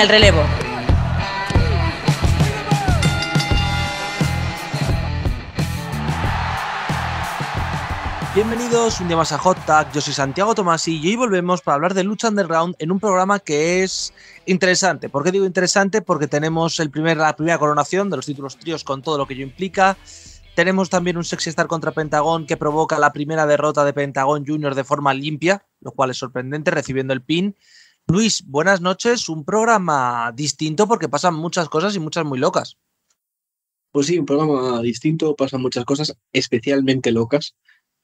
el relevo. Bienvenidos un día más a Hot Tag, yo soy Santiago Tomasi y hoy volvemos para hablar de lucha underground en un programa que es interesante. ¿Por qué digo interesante? Porque tenemos el primer, la primera coronación de los títulos tríos con todo lo que ello implica. Tenemos también un sexy star contra Pentagón que provoca la primera derrota de Pentagón Junior de forma limpia, lo cual es sorprendente, recibiendo el pin. Luis, buenas noches. Un programa distinto porque pasan muchas cosas y muchas muy locas. Pues sí, un programa distinto, pasan muchas cosas especialmente locas,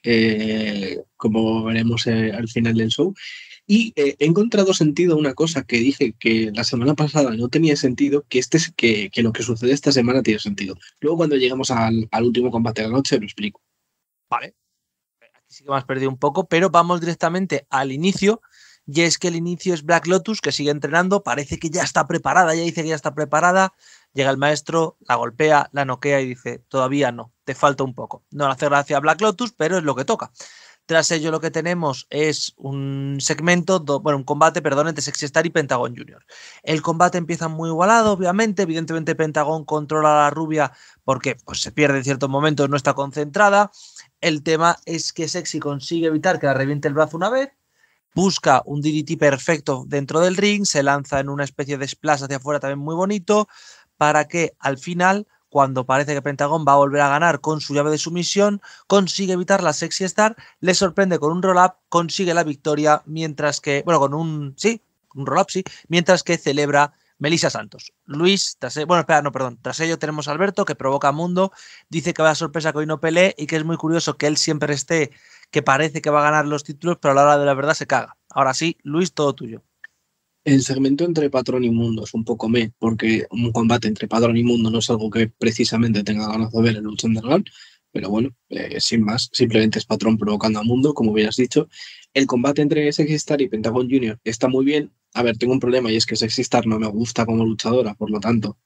eh, como veremos eh, al final del show. Y eh, he encontrado sentido una cosa que dije que la semana pasada no tenía sentido, que, este, que lo que sucede esta semana tiene sentido. Luego cuando llegamos al, al último combate de la noche lo explico. Vale. Aquí sí que me has perdido un poco, pero vamos directamente al inicio y es que el inicio es Black Lotus, que sigue entrenando, parece que ya está preparada, ya dice que ya está preparada, llega el maestro, la golpea, la noquea y dice, todavía no, te falta un poco. No le hace gracia a Black Lotus, pero es lo que toca. Tras ello lo que tenemos es un segmento, bueno, un combate, perdón, entre Sexy Star y Pentagon Junior. El combate empieza muy igualado, obviamente, evidentemente Pentagon controla a la rubia porque pues, se pierde en ciertos momentos, no está concentrada. El tema es que Sexy consigue evitar que la reviente el brazo una vez, busca un DDT perfecto dentro del ring, se lanza en una especie de splash hacia afuera también muy bonito, para que al final, cuando parece que Pentagón va a volver a ganar con su llave de sumisión, consigue evitar la Sexy Star, le sorprende con un roll-up, consigue la victoria, mientras que, bueno, con un, sí, un roll-up, sí, mientras que celebra Melisa Santos. Luis, tras, bueno, espera, no, perdón. Tras ello tenemos a Alberto, que provoca a Mundo, dice que va a sorpresa que hoy no pelee y que es muy curioso que él siempre esté que parece que va a ganar los títulos, pero a la hora de la verdad se caga. Ahora sí, Luis, todo tuyo. El segmento entre patrón y mundo es un poco me, porque un combate entre patrón y mundo no es algo que precisamente tenga ganas de ver en Lucha pero bueno, eh, sin más, simplemente es patrón provocando a mundo, como bien has dicho. El combate entre Sexistar y Pentagon Jr. está muy bien. A ver, tengo un problema y es que Sexistar no me gusta como luchadora, por lo tanto,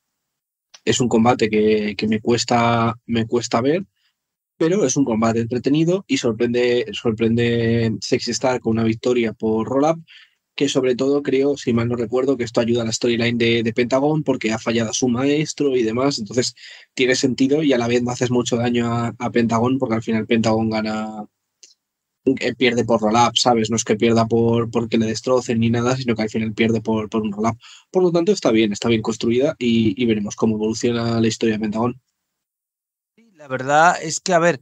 es un combate que, que me, cuesta, me cuesta ver pero es un combate entretenido y sorprende, sorprende Sexy Star con una victoria por roll que sobre todo creo, si mal no recuerdo, que esto ayuda a la storyline de, de, Pentagon porque ha fallado a su maestro y demás, entonces tiene sentido y a la vez no haces mucho daño a, Pentagon porque al final Pentagon gana, eh, pierde por roll-up, ¿sabes? No es que pierda por porque le destrocen ni nada, sino que al final pierde por, por un roll-up. Por lo tanto, está bien, está bien construida y, y veremos cómo evoluciona la historia de Pentagon la verdad es que, a ver,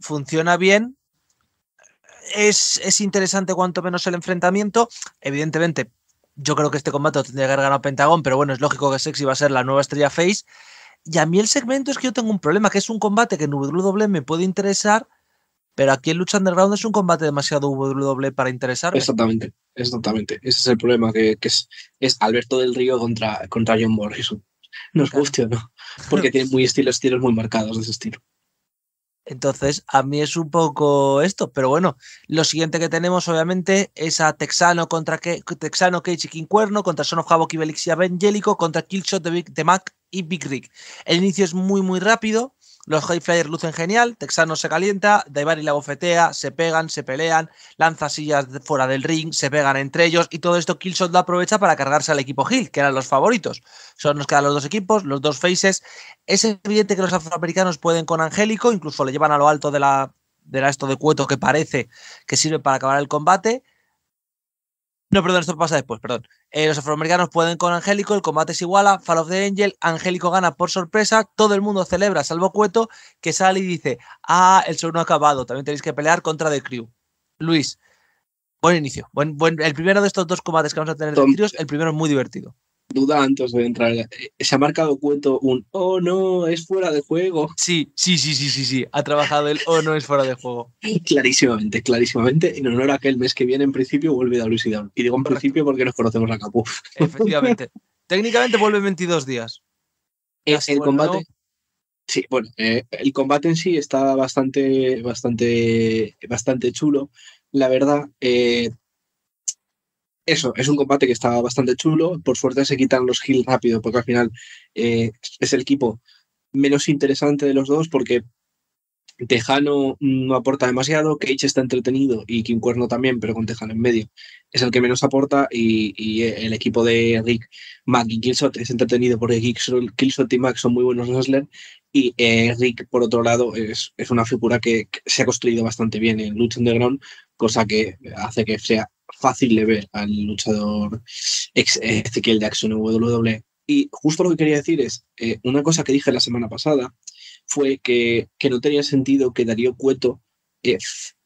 funciona bien. Es, es interesante cuanto menos el enfrentamiento. Evidentemente, yo creo que este combate tendría que haber ganado Pentagón, pero bueno, es lógico que Sexy va a ser la nueva estrella Face. Y a mí el segmento es que yo tengo un problema, que es un combate que en WWE me puede interesar, pero aquí en Lucha Underground es un combate demasiado WWE para interesarme. Exactamente, exactamente. Ese es el problema, que, es, Alberto del Río contra, contra John Morrison. Nos gusta guste no porque tiene muy estilos estilos muy marcados de ese estilo. Entonces, a mí es un poco esto, pero bueno, lo siguiente que tenemos obviamente es a Texano contra Texano, Cage y Cuerno contra Son of Havoc y Belixia Evangélico, contra Killshot de, de Mac y Big Rick. El inicio es muy, muy rápido, los High Flyers lucen genial, Texano se calienta, Daivari la bofetea, se pegan, se pelean, lanza sillas fuera del ring, se pegan entre ellos y todo esto Killshot lo aprovecha para cargarse al equipo Hill, que eran los favoritos. Solo nos quedan los dos equipos, los dos faces. Es evidente que los afroamericanos pueden con Angélico, incluso le llevan a lo alto de la, de la esto de cueto que parece que sirve para acabar el combate. No, perdón, esto pasa después, perdón. Eh, los afroamericanos pueden con Angélico, el combate igual a Fall of the Angel, Angélico gana por sorpresa, todo el mundo celebra, salvo Cueto, que sale y dice, ah, el show no ha acabado, también tenéis que pelear contra The Crew. Luis, buen inicio, buen, el primero de estos dos combates que vamos a tener de el primero es muy divertido antes de entrar. Eh, se ha marcado cuento un oh no, es fuera de juego. Sí, sí, sí, sí, sí, sí. Ha trabajado el oh no, es fuera de juego. clarísimamente, clarísimamente. En honor a que el mes que viene, en principio, vuelve WCW. Y digo en principio porque nos conocemos a Capu. Efectivamente. Técnicamente vuelve en 22 días. Eh, el combate. Sí, bueno, eh, el combate en sí está bastante, bastante, bastante chulo. La verdad, eh, eso, es un combate que está bastante chulo. Por suerte se quitan los heals rápido, porque al final eh, es el equipo menos interesante de los dos, porque Tejano no aporta demasiado, Cage está entretenido y Kim Cuerno también, pero con Tejano en medio. Es el que menos aporta y, eh, el equipo de Rick, Mac y Killshot es entretenido porque Killshot y Mac son muy buenos wrestlers y eh, Rick, por otro lado, es, una figura que, que, se ha construido bastante bien en Lucha Underground, cosa que hace que sea fácil de ver al luchador Ezequiel Jackson en e. Y justo lo que quería decir es, eh, una cosa que dije la semana pasada fue que, no tenía sentido que Darío Cueto eh,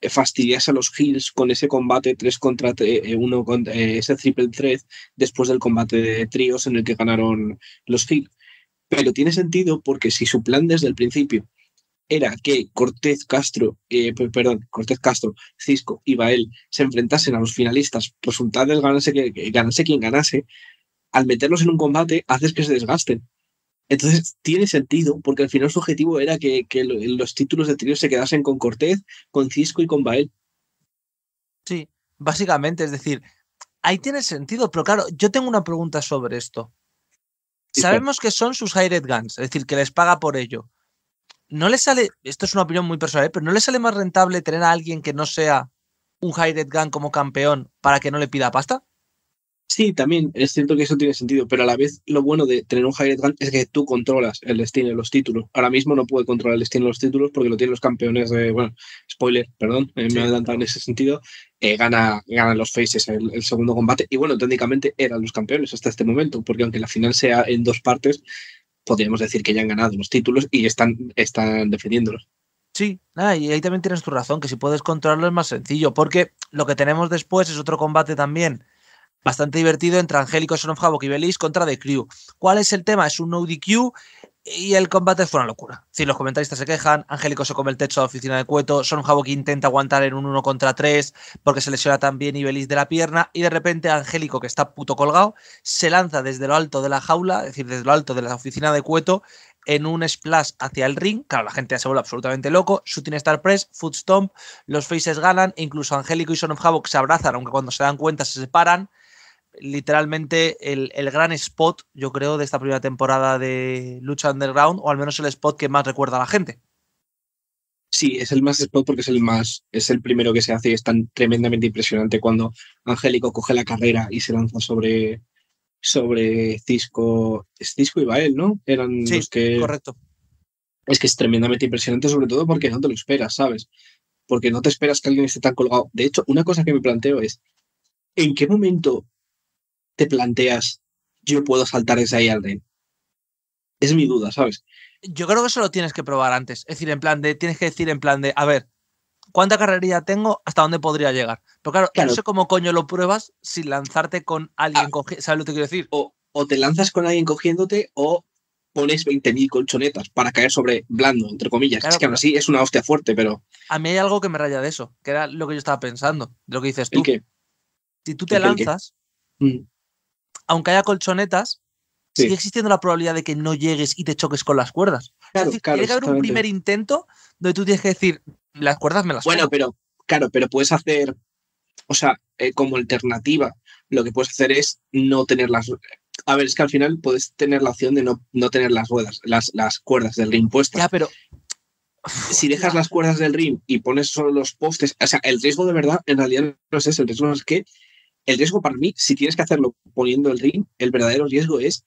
fastidiase a los Hills con ese combate 3 contra 1, eh, eh, ese triple 3 después del combate de tríos en el que ganaron los Hills. Pero tiene sentido porque si su plan desde el principio era que Cortés Castro, eh, perdón, Cortés Castro, Cisco y Bael se enfrentasen a los finalistas, por ganase, que, ganase quien ganase, al meterlos en un combate haces que se desgasten. Entonces tiene sentido, porque al final su objetivo era que, los títulos de trío se quedasen con Cortés, con Cisco y con Bael. Sí, básicamente, es decir, ahí tiene sentido, pero claro, yo tengo una pregunta sobre esto. Sabemos que son sus hired guns, es decir, que les paga por ello no le sale, esto es una opinión muy personal, ¿eh? pero no le sale más rentable tener a alguien que no sea un Hired Gun como campeón para que no le pida pasta? Sí, también es cierto que eso tiene sentido, pero a la vez lo bueno de tener un Hired Gun es que tú controlas el destino de los títulos. Ahora mismo no puede controlar el destino de los títulos porque lo tienen los campeones de, bueno, spoiler, perdón, eh, me adelantado en ese sentido. Eh, gana, ganan los faces en el segundo combate y bueno, técnicamente eran los campeones hasta este momento, porque aunque la final sea en dos partes, podríamos decir que ya han ganado los títulos y están, están defendiéndolos. Sí, y ahí también tienes tu razón, que si puedes controlarlo es más sencillo, porque lo que tenemos después es otro combate también bastante divertido entre Angélico Son of y Belis contra The Crew. ¿Cuál es el tema? Es un no DQ y el combate fue una locura. Si los comentaristas se quejan, Angélico se come el techo de la oficina de Cueto, Son of que intenta aguantar en un 1 contra 3 porque se lesiona también Ibeliz de la pierna y de repente Angélico, que está puto colgado, se lanza desde lo alto de la jaula, es decir, desde lo alto de la oficina de Cueto, en un splash hacia el ring. Claro, la gente ya se vuelve absolutamente loco. Shooting Star Press, Foot Stomp, los faces ganan, incluso Angélico y Son of Havoc se abrazan, aunque cuando se dan cuenta se separan literalmente el, gran spot, yo creo, de esta primera temporada de Lucha Underground, o al menos el spot que más recuerda a la gente. Sí, es el más spot porque es el más, es el primero que se hace y es tan tremendamente impresionante cuando Angélico coge la carrera y se lanza sobre, sobre Cisco, es Cisco y Bael, ¿no? Eran los que. Correcto. Es que es tremendamente impresionante, sobre todo porque no te lo esperas, ¿sabes? Porque no te esperas que alguien esté tan colgado. De hecho, una cosa que me planteo es: ¿en qué momento planteas, yo puedo saltar desde ahí al rey. Es mi duda, ¿sabes? Yo creo que eso lo tienes que probar antes. Es decir, en plan de, tienes que decir en plan de, a ver, ¿cuánta carrería tengo? ¿Hasta dónde podría llegar? Pero claro, no sé cómo coño lo pruebas sin lanzarte con alguien ah. cogiendo. ¿Sabes lo que quiero decir? O, te lanzas con alguien cogiéndote o pones 20.000 colchonetas para caer sobre blando, entre comillas. es que aún así es una hostia fuerte, pero. A mí hay algo que me raya de eso, que era lo que yo estaba pensando, de lo que dices tú. Si tú te lanzas, mm aunque haya colchonetas, sigue existiendo la probabilidad de que no llegues y te choques con las cuerdas. Claro, que haber un primer intento donde tú tienes que decir, las cuerdas me las Bueno, pero claro, pero puedes hacer, o sea, eh, como alternativa, lo que puedes hacer es no tener las... A ver, es que al final puedes tener la opción de no, no tener las ruedas, las, las cuerdas del rim puestas. Ya, pero si dejas las cuerdas del rim y pones solo los postes, o sea, el riesgo de verdad en realidad no es ese, el riesgo es que el riesgo para mí, si tienes que hacerlo poniendo el ring, el verdadero riesgo es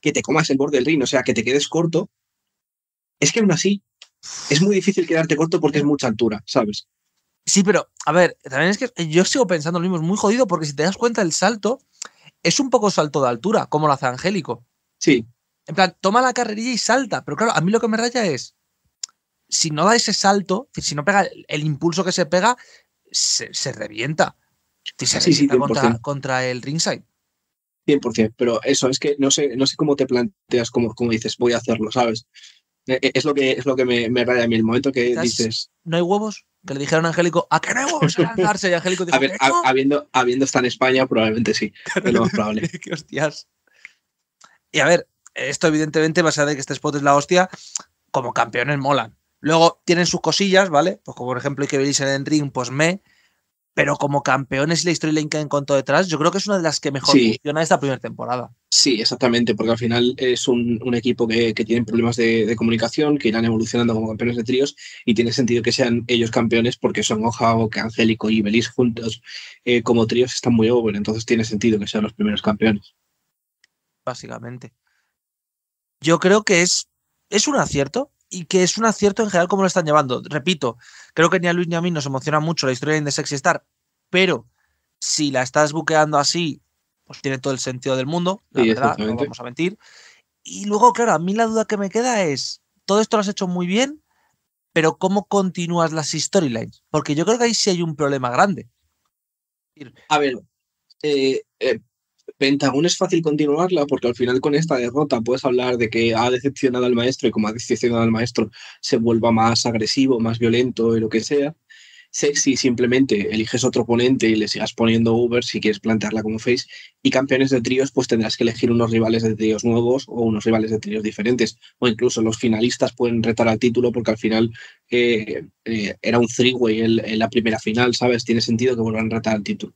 que te comas el borde del ring, o sea, que te quedes corto. Es que aún así es muy difícil quedarte corto porque es mucha altura, ¿sabes? Sí, pero a ver, también es que yo sigo pensando lo mismo, es muy jodido porque si te das cuenta el salto es un poco salto de altura, como lo hace Angélico. Sí. En plan, toma la carrerilla y salta, pero claro, a mí lo que me raya es, si no da ese salto, si no pega el impulso que se pega, se, se revienta. Sí, sí, sí, contra, el ringside. 100%, pero eso es que no sé, no sé cómo te planteas, cómo, dices, voy a hacerlo, ¿sabes? E, e, es lo que, es lo que me, me raya a mí el momento que dices. ¿No hay huevos? Que le dijeron a Angélico, ¿a qué no hay huevos a Y Angélico ver, habiendo, habiendo en España, probablemente sí. es lo más probable. Y a ver, esto evidentemente, a de que este spot es la hostia, como campeones molan. Luego tienen sus cosillas, ¿vale? Pues como por ejemplo hay que venirse en el ring, pues me pero como campeones y la historia que con todo detrás, yo creo que es una de las que mejor funciona esta primera temporada. Sí, exactamente, porque al final es un, equipo que, tiene problemas de, comunicación, que irán evolucionando como campeones de tríos y tiene sentido que sean ellos campeones porque son Hoja, que Angélico y Belis juntos eh, como tríos están muy jóvenes. entonces tiene sentido que sean los primeros campeones. Básicamente. Yo creo que es, es un acierto, y que es un acierto en general cómo lo están llevando. Repito, creo que ni a Luis ni a mí nos emociona mucho la historia de Sexy Star, pero si la estás buqueando así, pues tiene todo el sentido del mundo, la verdad, no vamos a mentir. Y luego, claro, a mí la duda que me queda es, todo esto lo has hecho muy bien, pero ¿cómo continúas las storylines? Porque yo creo que ahí sí hay un problema grande. A ver, eh, eh Pentagón es fácil continuarla porque al final con esta derrota puedes hablar de que ha decepcionado al maestro y como ha decepcionado al maestro se vuelva más agresivo, más violento y lo que sea. Sexy simplemente eliges otro oponente y le sigas poniendo Uber si quieres plantearla como face. Y campeones de tríos pues tendrás que elegir unos rivales de tríos nuevos o unos rivales de tríos diferentes. O incluso los finalistas pueden retar al título porque al final eh, eh, era un three-way en la primera final, ¿sabes? Tiene sentido que vuelvan a retar al título.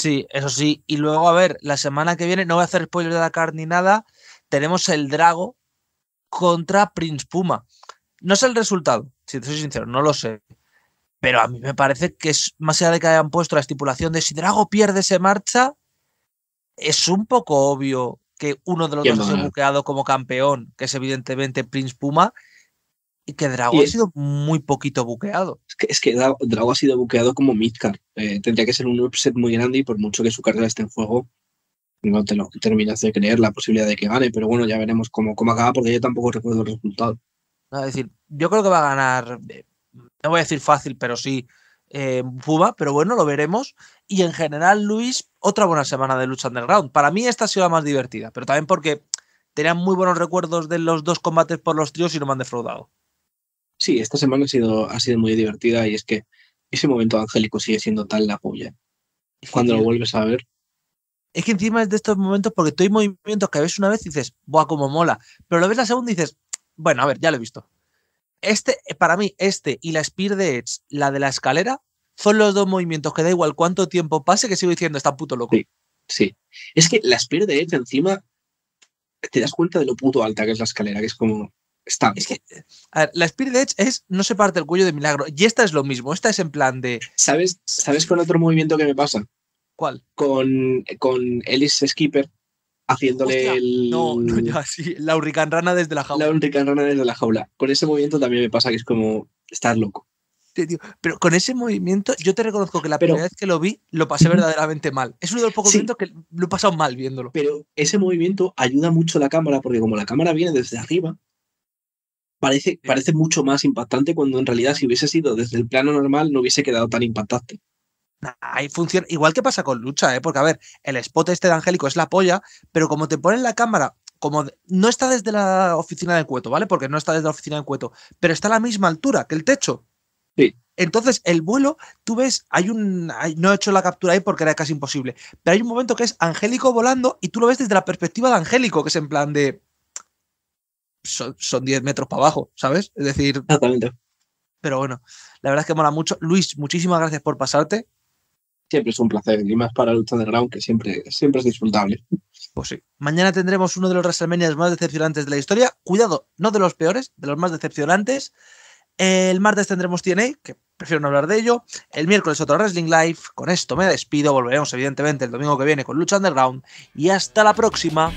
Sí, eso sí. Y luego, a ver, la semana que viene, no voy a hacer spoiler de la carne ni nada, tenemos el Drago contra Prince Puma. No sé el resultado, si te soy sincero, no lo sé. Pero a mí me parece que es más allá de que hayan puesto la estipulación de si Drago pierde, se marcha, es un poco obvio que uno de los dos se ha buqueado como campeón, que es evidentemente Prince Puma, que Drago ha sido muy poquito buqueado. Es que, es que Drago ha sido buqueado como midcard. Eh, tendría que ser un upset muy grande y por mucho que su carrera esté en juego, no te lo terminas de creer la posibilidad de que gane. Pero bueno, ya veremos cómo, cómo acaba porque yo tampoco recuerdo el resultado. es decir, yo creo que va a ganar, eh, no voy a decir fácil, pero sí eh, pero bueno, lo veremos. Y en general, Luis, otra buena semana de lucha underground. Para mí esta ha sido la más divertida, pero también porque tenían muy buenos recuerdos de los dos combates por los tríos y no me han defraudado. Sí, esta semana ha sido, ha sido muy divertida y es que ese momento angélico sigue siendo tal la polla. Cuando lo vuelves a ver. Es que encima es de estos momentos porque tú hay movimientos que ves una vez y dices, ¡buah, como mola! Pero lo ves la segunda y dices, bueno, a ver, ya lo he visto. Este, eh, para mí, este y la Spear de Edge, la de la escalera, son los dos movimientos que da igual cuánto tiempo pase que sigo diciendo, está puto loco. Sí, sí. Es que la Spear de Edge encima, te das cuenta de lo puto alta que es la escalera, que es como, que la Spirit Edge es no se parte el cuello de milagro. Y esta es lo mismo. Esta es en plan de. ¿Sabes, ¿sabes con otro movimiento que me pasa? ¿Cuál? Con, con Ellis Skipper ah, haciéndole el. No, no, ya, sí. La rana desde la jaula. La rana desde la jaula. Con ese movimiento también me pasa que es como. estar loco. Pero con ese movimiento, yo te reconozco que la primera vez que lo vi, lo pasé verdaderamente mal. Es uno de los pocos momentos que lo he pasado mal viéndolo. Pero ese movimiento ayuda mucho la cámara, porque como la cámara viene desde arriba, parece, parece mucho más impactante cuando en realidad si hubiese sido desde el plano normal no hubiese quedado tan impactante. Ahí funciona, igual que pasa con Lucha, ¿eh? porque a ver, el spot este de Angélico es la polla, pero como te ponen la cámara, como no está desde la oficina del cueto, ¿vale? Porque no está desde la oficina de cueto, pero está a la misma altura que el techo. Sí. Entonces, el vuelo, tú ves, hay un. no he hecho la captura ahí porque era casi imposible, pero hay un momento que es Angélico volando y tú lo ves desde la perspectiva de Angélico, que es en plan de son, 10 metros para abajo, ¿sabes? Es decir. Exactamente. Pero bueno, la verdad es que mola mucho. Luis, muchísimas gracias por pasarte. Siempre es un placer, y más para Lucha Underground, que siempre, siempre es disfrutable. Pues sí. Mañana tendremos uno de los WrestleMania más decepcionantes de la historia. Cuidado, no de los peores, de los más decepcionantes. El martes tendremos TNA, que prefiero no hablar de ello. El miércoles otro Wrestling Live. Con esto me despido. Volveremos, evidentemente, el domingo que viene con Lucha Underground. Y hasta la próxima.